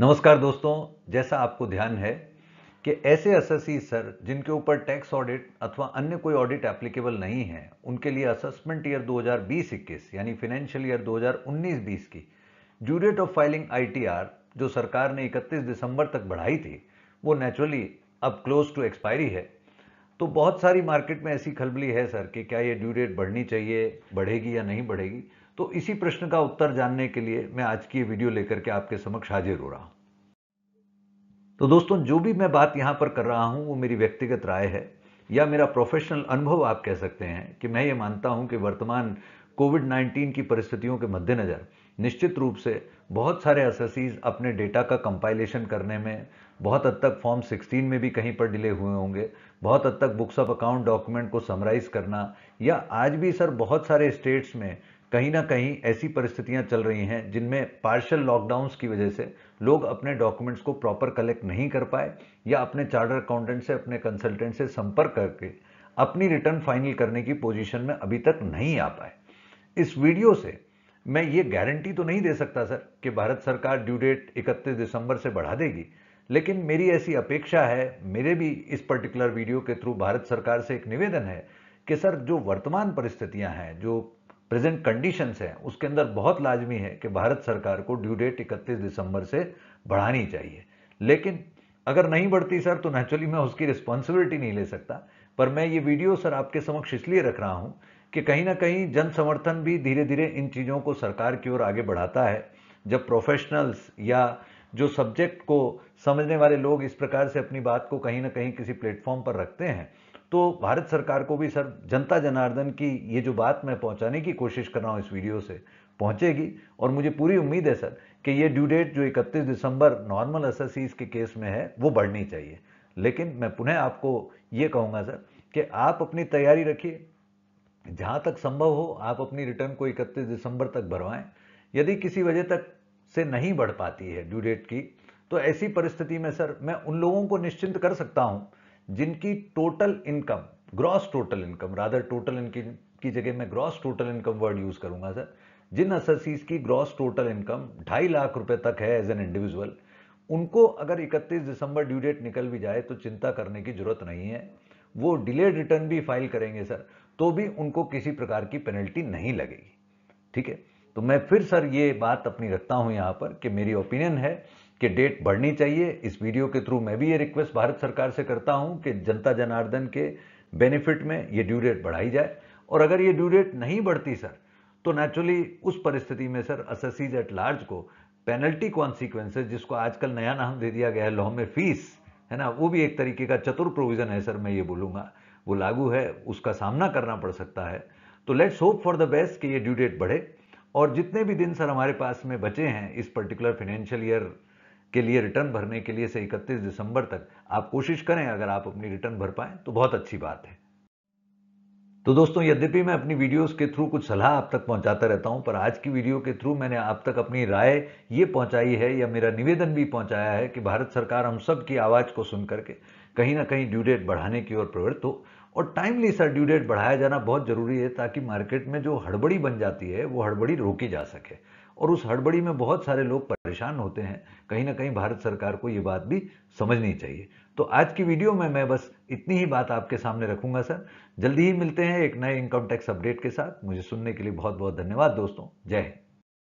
नमस्कार दोस्तों जैसा आपको ध्यान है कि ऐसे असेसी सर जिनके ऊपर टैक्स ऑडिट अथवा अन्य कोई ऑडिट एप्लीकेबल नहीं है उनके लिए असेसमेंट ईयर 2020-21 यानी फाइनेंशियल ईयर 2019-20 की ड्यूरेट ऑफ फाइलिंग आईटीआर जो सरकार ने 31 दिसंबर तक बढ़ाई थी वो नेचुरली अब क्लोज टू एक्सपायरी है तो बहुत सारी मार्केट में ऐसी खलबली है सर कि क्या ये ड्यू डेट बढ़नी चाहिए बढ़ेगी या नहीं बढ़ेगी तो इसी प्रश्न का उत्तर जानने के लिए मैं आज की वीडियो लेकर के आपके समक्ष हाजिर हो रहा हूं तो दोस्तों जो भी मैं बात यहां पर कर रहा हूं वो मेरी व्यक्तिगत राय है या मेरा प्रोफेशनल अनुभव आप कह सकते हैं कि मैं ये मानता हूं कि वर्तमान कोविड 19 की परिस्थितियों के मद्देनज़र निश्चित रूप से बहुत सारे एसएससीज अपने डेटा का कंपाइलेशन करने में बहुत हद तक फॉर्म 16 में भी कहीं पर डिले हुए होंगे बहुत हद तक बुक्स ऑफ अकाउंट डॉक्यूमेंट को समराइज करना या आज भी सर बहुत सारे स्टेट्स में कहीं ना कहीं ऐसी परिस्थितियां चल रही हैं जिनमें पार्शल लॉकडाउंस की वजह से लोग अपने डॉक्यूमेंट्स को प्रॉपर कलेक्ट नहीं कर पाए या अपने चार्टर अकाउंटेंट से अपने कंसल्टेंट से संपर्क करके अपनी रिटर्न फाइनल करने की पोजीशन में अभी तक नहीं आ पाए इस वीडियो से मैं ये गारंटी तो नहीं दे सकता सर कि भारत सरकार ड्यू डेट इकतीस दिसंबर से बढ़ा देगी लेकिन मेरी ऐसी अपेक्षा है मेरे भी इस पर्टिकुलर वीडियो के थ्रू भारत सरकार से एक निवेदन है कि सर जो वर्तमान परिस्थितियां हैं जो प्रेजेंट कंडीशंस हैं उसके अंदर बहुत लाजमी है कि भारत सरकार को ड्यू डेट इकतीस दिसंबर से बढ़ानी चाहिए लेकिन अगर नहीं बढ़ती सर तो नेचुरली मैं उसकी रिस्पॉन्सिबिलिटी नहीं ले सकता पर मैं ये वीडियो सर आपके समक्ष इसलिए रख रहा हूँ कि कहीं ना कहीं जन समर्थन भी धीरे धीरे इन चीज़ों को सरकार की ओर आगे बढ़ाता है जब प्रोफेशनल्स या जो सब्जेक्ट को समझने वाले लोग इस प्रकार से अपनी बात को कहीं ना कहीं किसी प्लेटफॉर्म पर रखते हैं तो भारत सरकार को भी सर जनता जनार्दन की ये जो बात मैं पहुंचाने की कोशिश कर रहा हूं इस वीडियो से पहुंचेगी और मुझे पूरी उम्मीद है सर कि ये ड्यू डेट जो 31 दिसंबर नॉर्मल एसएससीज के केस में है वो बढ़नी चाहिए लेकिन मैं पुनः आपको ये कहूँगा सर कि आप अपनी तैयारी रखिए जहाँ तक संभव हो आप अपनी रिटर्न को इकतीस दिसंबर तक भरवाएं यदि किसी वजह तक से नहीं बढ़ पाती है ड्यू डेट की तो ऐसी परिस्थिति में सर मैं उन लोगों को निश्चिंत कर सकता हूँ जिनकी total income gross total income rather total income की जगह मैं gross total income word use करूंगा सर जिन असरसीज की ग्रॉस टोटल इनकम ढाई लाख रुपए तक है एज एन इंडिविजुअल उनको अगर 31 दिसंबर ड्यू डेट निकल भी जाए तो चिंता करने की जरूरत नहीं है वो डिलेड रिटर्न भी फाइल करेंगे सर तो भी उनको किसी प्रकार की पेनल्टी नहीं लगेगी ठीक है तो मैं फिर सर ये बात अपनी रखता हूं यहां पर कि मेरी ओपिनियन है कि डेट बढ़नी चाहिए इस वीडियो के थ्रू मैं भी ये रिक्वेस्ट भारत सरकार से करता हूं कि जनता जनार्दन के बेनिफिट में ये ड्यू डेट बढ़ाई जाए और अगर ये ड्यू डेट नहीं बढ़ती सर तो नेचुरली उस परिस्थिति में सर अससीज एट लार्ज को पेनल्टी कॉन्सिक्वेंसेज जिसको आजकल नया नाम दे दिया गया है लॉ में फीस है ना वो भी एक तरीके का चतुर प्रोविजन है सर मैं ये बोलूंगा वो लागू है उसका सामना करना पड़ सकता है तो let's hope for the best कि ये ड्यू डेट बढ़े और जितने भी दिन सर हमारे पास में बचे हैं इस पर्टिकुलर फाइनेंशियल ईयर के लिए रिटर्न भरने के लिए से 31 दिसंबर तक आप कोशिश करें अगर आप अपनी रिटर्न भर पाएं तो बहुत अच्छी बात है तो दोस्तों यद्यपि मैं अपनी वीडियोस के थ्रू कुछ सलाह आप तक पहुंचाता रहता हूं पर आज की वीडियो के थ्रू मैंने आप तक अपनी राय ये पहुंचाई है या मेरा निवेदन भी पहुंचाया है कि भारत सरकार हम सब की आवाज़ को सुन करके कहीं ना कहीं ड्यू डेट बढ़ाने की ओर प्रवृत्त हो और टाइमली सर ड्यू डेट बढ़ाया जाना बहुत ज़रूरी है ताकि मार्केट में जो हड़बड़ी बन जाती है वो हड़बड़ी रोकी जा सके और उस हड़बड़ी में बहुत सारे लोग परेशान होते हैं कहीं ना कहीं भारत सरकार को ये बात भी समझनी चाहिए तो आज की वीडियो में मैं बस इतनी ही बात आपके सामने रखूंगा सर जल्दी ही मिलते हैं एक नए इनकम टैक्स अपडेट के साथ मुझे सुनने के लिए बहुत बहुत धन्यवाद दोस्तों जय हिंद